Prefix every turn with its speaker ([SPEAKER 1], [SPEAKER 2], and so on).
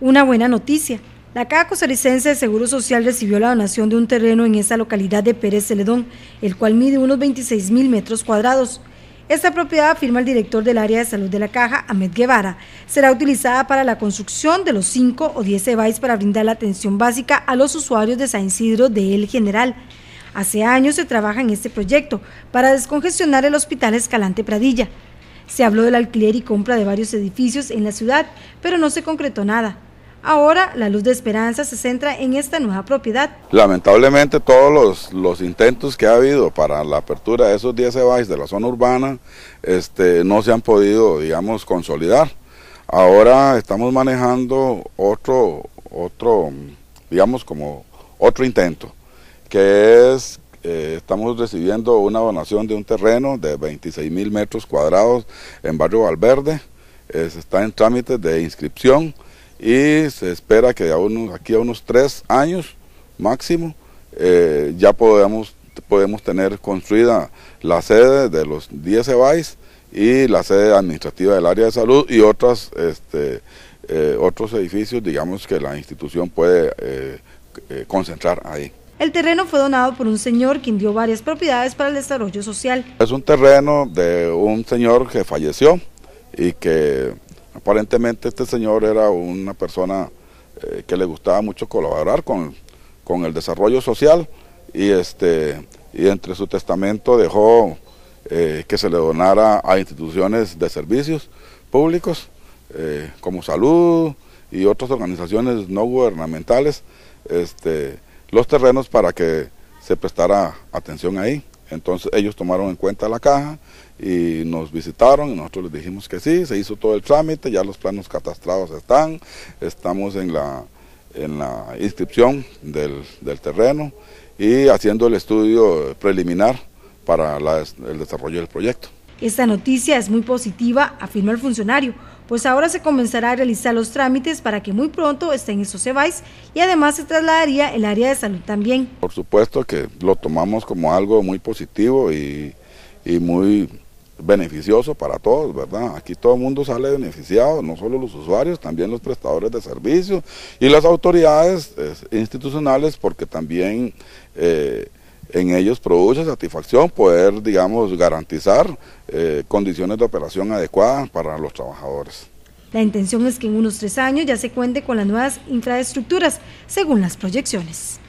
[SPEAKER 1] una buena noticia. La Caja Costarricense de Seguro Social recibió la donación de un terreno en esa localidad de Pérez Celedón, el cual mide unos 26 mil metros cuadrados. Esta propiedad, afirma el director del área de salud de la Caja, Ahmed Guevara, será utilizada para la construcción de los 5 o 10 bays para brindar la atención básica a los usuarios de San Isidro de El General. Hace años se trabaja en este proyecto para descongestionar el hospital Escalante Pradilla. Se habló del alquiler y compra de varios edificios en la ciudad, pero no se concretó nada. Ahora la luz de esperanza se centra en esta nueva propiedad.
[SPEAKER 2] Lamentablemente todos los, intentos que ha habido para la apertura de esos 10 EBAIS de la zona urbana este, no se han podido, digamos, consolidar. Ahora estamos manejando otro, otro digamos, como otro intento, que es, eh, estamos recibiendo una donación de un terreno de 26 mil metros cuadrados en Barrio Valverde, está en trámites de inscripción y se espera que a aquí a unos tres años máximo eh, ya podemos, podemos tener construida la sede de los 10 EBAIS y la sede administrativa del área de salud y otras, este, eh, otros edificios, digamos, que la institución puede eh, concentrar ahí.
[SPEAKER 1] El terreno fue donado por un señor quien dio varias propiedades para el desarrollo social.
[SPEAKER 2] Es un terreno de un señor que falleció y que Aparentemente este señor era una persona eh, que le gustaba mucho colaborar con, el desarrollo social y, este, y entre su testamento dejó eh, que se le donara a instituciones de servicios públicos eh, como salud y otras organizaciones no gubernamentales este, los terrenos para que se prestara atención ahí. Entonces ellos tomaron en cuenta la caja y nos visitaron y nosotros les dijimos que sí, se hizo todo el trámite, ya los planos catastrados están, estamos en la, en la inscripción del, terreno y haciendo el estudio preliminar para el desarrollo del proyecto.
[SPEAKER 1] Esta noticia es muy positiva, afirmó el funcionario, pues ahora se comenzará a realizar los trámites para que muy pronto estén esos EBAIS y además se trasladaría el área de salud también.
[SPEAKER 2] Por supuesto que lo tomamos como algo muy positivo y, muy beneficioso para todos, ¿verdad? Aquí todo el mundo sale beneficiado, no solo los usuarios, también los prestadores de servicios y las autoridades eh, institucionales, porque también eh, en ellos produce satisfacción poder, digamos, garantizar eh, condiciones de operación adecuadas para los trabajadores.
[SPEAKER 1] La intención es que en unos tres años ya se cuente con las nuevas infraestructuras, según las proyecciones.